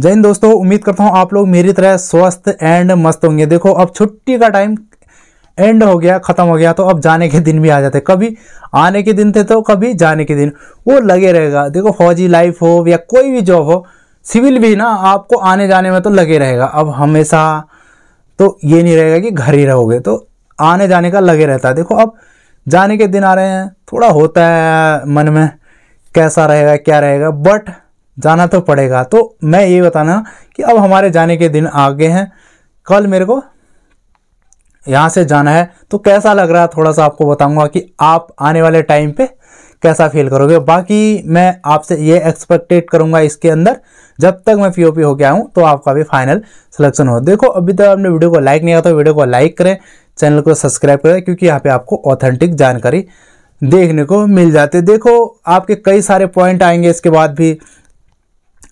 जय हिंद दोस्तों उम्मीद करता हूँ आप लोग मेरी तरह स्वस्थ एंड मस्त होंगे देखो अब छुट्टी का टाइम एंड हो गया ख़त्म हो गया तो अब जाने के दिन भी आ जाते कभी आने के दिन थे तो कभी जाने के दिन वो लगे रहेगा देखो फौजी लाइफ हो या कोई भी जॉब हो सिविल भी ना आपको आने जाने में तो लगे रहेगा अब हमेशा तो ये नहीं रहेगा कि घर ही रहोगे तो आने जाने का लगे रहता है देखो अब जाने के दिन आ रहे हैं थोड़ा होता है मन में कैसा रहेगा क्या रहेगा बट जाना तो पड़ेगा तो मैं ये बताना कि अब हमारे जाने के दिन आगे हैं कल मेरे को यहाँ से जाना है तो कैसा लग रहा है थोड़ा सा आपको बताऊँगा कि आप आने वाले टाइम पे कैसा फील करोगे बाकी मैं आपसे ये एक्सपेक्टेड करूंगा इसके अंदर जब तक मैं पी पी होके आऊँ तो आपका भी फाइनल सिलेक्शन हो देखो अभी तक आपने वीडियो को लाइक नहीं किया तो वीडियो को लाइक करें चैनल को सब्सक्राइब करें क्योंकि यहाँ पर आपको ऑथेंटिक जानकारी देखने को मिल जाती है देखो आपके कई सारे पॉइंट आएंगे इसके बाद भी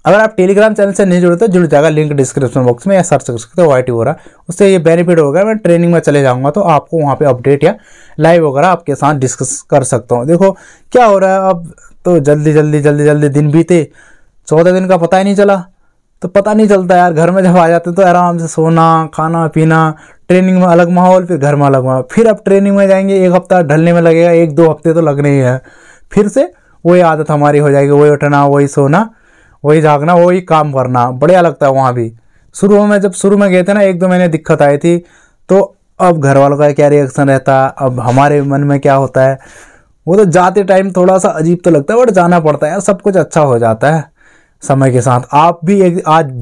अगर आप टेलीग्राम चैनल से नहीं जुड़े तो जुड़ जाएगा लिंक डिस्क्रिप्शन बॉक्स में या सर्च कर सकते हो वाई टी वगैरह उससे ये बेनिफिट होगा मैं ट्रेनिंग में चले जाऊंगा तो आपको वहाँ पे अपडेट या लाइव वगैरह आपके साथ डिस्कस कर सकता हूँ देखो क्या हो रहा है अब तो जल्दी जल्दी जल्दी जल्दी दिन बीते चौदह दिन का पता ही नहीं चला तो पता नहीं चलता यार घर में जब आ जाते तो आराम से सोना खाना पीना ट्रेनिंग में अलग माहौल फिर घर में अलग माहौल फिर अब ट्रेनिंग में जाएंगे एक हफ्ता ढलने में लगेगा एक दो हफ्ते तो लगने ही है फिर से वही आदत हमारी हो जाएगी वही उठना वही सोना वही झाँकना वही काम करना बढ़िया लगता है वहाँ भी शुरू में जब शुरू में गए थे ना एक दो महीने दिक्कत आई थी तो अब घर वालों का क्या रिएक्शन रहता है अब हमारे मन में क्या होता है वो तो जाते टाइम थोड़ा सा अजीब तो लगता है बट जाना पड़ता है सब कुछ अच्छा हो जाता है समय के साथ आप भी एक आज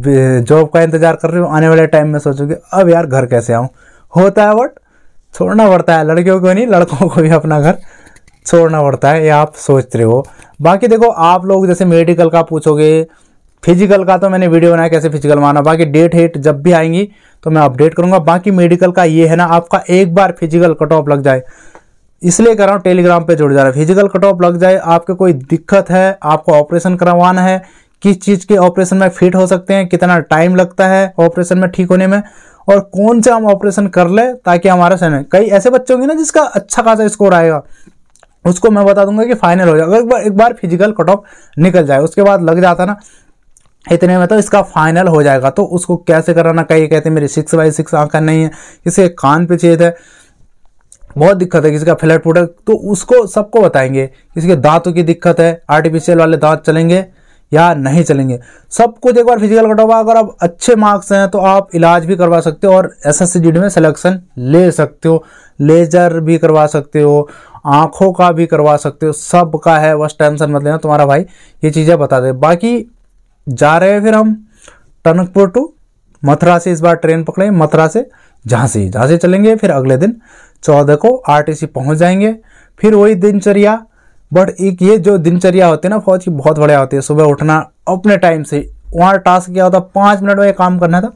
जॉब का इंतज़ार कर रहे हो आने वाले टाइम में सोचोगे अब यार घर कैसे आऊँ होता है बट छोड़ना पड़ता है लड़कियों को नहीं लड़कों को भी अपना घर छोड़ना पड़ता है ये आप सोच रहे हो बाकी देखो आप लोग जैसे मेडिकल का पूछोगे फिजिकल का तो मैंने वीडियो बनाया कैसे फिजिकल माना बाकी डेट हेट जब भी आएंगी तो मैं अपडेट करूंगा बाकी मेडिकल का ये है ना आपका एक बार फिजिकल कट ऑफ लग जाए इसलिए कर रहा हूँ टेलीग्राम पे जुड़ जा रहा है फिजिकल कट ऑफ लग जाए आपके कोई दिक्कत है आपको ऑपरेशन करवाना है किस चीज़ के ऑपरेशन में फिट हो सकते हैं कितना टाइम लगता है ऑपरेशन में ठीक होने में और कौन सा हम ऑपरेशन कर ले ताकि हमारा सहन कई ऐसे बच्चे होंगे ना जिसका अच्छा खासा स्कोर आएगा उसको मैं बता दूंगा कि फाइनल हो जाएगा एक बार एक बार फिजिकल कट ऑफ निकल जाए उसके बाद लग जाता ना इतने में तो इसका फाइनल हो जाएगा तो उसको कैसे कराना कहीं कहते मेरी सिक्स बाई सिक्स आंखें नहीं है किसी कान पे छेद है बहुत दिक्कत है किसी का फ्लैट फुट तो उसको सबको बताएंगे किसी के दांतों की दिक्कत है आर्टिफिशियल वाले दांत चलेंगे या नहीं चलेंगे सब कुछ एक बार फिजिकल कट ऑफ अगर आप अच्छे मार्क्स हैं तो आप इलाज भी करवा सकते हो और एस एस में सिलेक्शन ले सकते हो लेजर भी करवा सकते हो आंखों का भी करवा सकते हो सब का है बस टेंशन मत लेना तुम्हारा भाई ये चीज़ें बता दे बाकी जा रहे हैं फिर हम टनकपुर टू मथुरा से इस बार ट्रेन पकड़े मथुरा से झांसी झांसी चलेंगे फिर अगले दिन चौदह को आरटीसी पहुंच जाएंगे फिर वही दिनचर्या बट एक ये जो दिनचर्या होती है ना फौज की बहुत बढ़िया होती है सुबह उठना अपने टाइम से वहाँ टास्क क्या होता है पाँच मिनट में काम करना था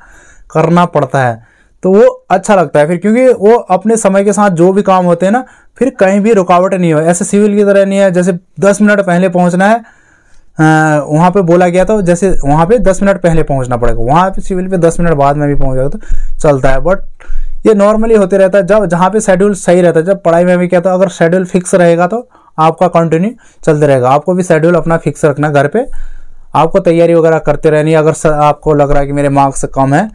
करना पड़ता है तो वो अच्छा लगता है फिर क्योंकि वो अपने समय के साथ जो भी काम होते हैं ना फिर कहीं भी रुकावट नहीं हो ऐसे सिविल की तरह नहीं है जैसे दस मिनट पहले पहुंचना है वहाँ पे बोला गया था जैसे वहाँ पे दस मिनट पहले पहुँचना पड़ेगा वहाँ पे सिविल पे दस मिनट बाद में भी पहुँच जाएगा तो चलता है बट ये नॉर्मली होते रहता है जब जहाँ पे शेड्यूल सही रहता है जब पढ़ाई में भी क्या था अगर शेड्यूल फिक्स रहेगा तो आपका कंटिन्यू चलते रहेगा आपको भी शेड्यूल अपना फिक्स रखना घर पर आपको तैयारी वगैरह करते रहनी अगर आपको लग रहा है कि मेरे मार्क्स कम है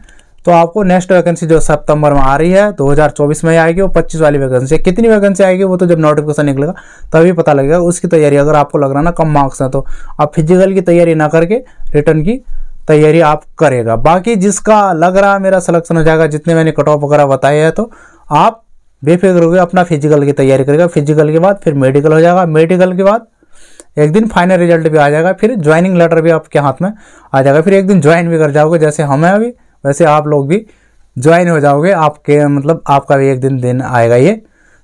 तो आपको नेक्स्ट वैकेंसी जो सितंबर में आ रही है 2024 तो में आएगी वो 25 वाली वैकेंसी है कितनी वैकेंसी आएगी वो तो जब नोटिफिकेशन निकलेगा तभी पता लगेगा उसकी तैयारी अगर आपको लग रहा ना कम मार्क्स हैं तो आप फिजिकल की तैयारी ना करके रिटर्न की तैयारी आप करेगा बाकी जिसका लग रहा मेरा सिलेक्शन हो जाएगा जितने मैंने कट ऑफ वगैरह बताया है तो आप बेफिक्र होकर अपना फिजिकल की तैयारी करेगा फिजिकल के बाद फिर मेडिकल हो जाएगा मेडिकल के बाद एक दिन फाइनल रिजल्ट भी आ जाएगा फिर ज्वाइनिंग लेटर भी आपके हाथ में आ जाएगा फिर एक दिन ज्वाइन भी कर जाओगे जैसे हमें अभी वैसे आप लोग भी ज्वाइन हो जाओगे आपके मतलब आपका भी एक दिन दिन आएगा ये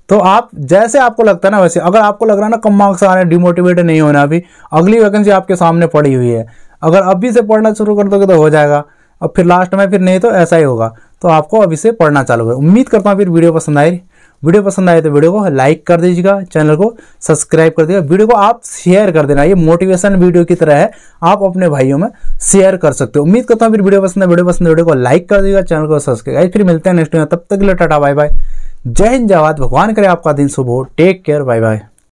तो आप जैसे आपको लगता है ना वैसे अगर आपको लग रहा है ना कम मार्क्स आ रहे हैं डिमोटिवेट नहीं होना अभी अगली वैकेंसी आपके सामने पड़ी हुई है अगर अभी से पढ़ना शुरू कर दोगे तो हो जाएगा अब फिर लास्ट में फिर नहीं तो ऐसा ही होगा तो आपको अभी से पढ़ना चालू है उम्मीद करता हूँ फिर वीडियो पसंद आई वीडियो पसंद आए तो वीडियो को लाइक कर दीजिएगा चैनल को सब्सक्राइब कर दीजिएगा वीडियो को आप शेयर कर देना ये मोटिवेशन वीडियो की तरह है आप अपने भाइयों में शेयर कर सकते हो उम्मीद करता हूँ फिर वीडियो पसंद है वीडियो पसंद वीडियो को लाइक कर दीजिएगा चैनल को सब्सक्राइब फिर मिलते हैं नेक्स्ट में तब तक के लिए टाटा बाय बाय जय हिंद जवाद भगवान करे आपका दिन सुबह टेक केयर बाय बाय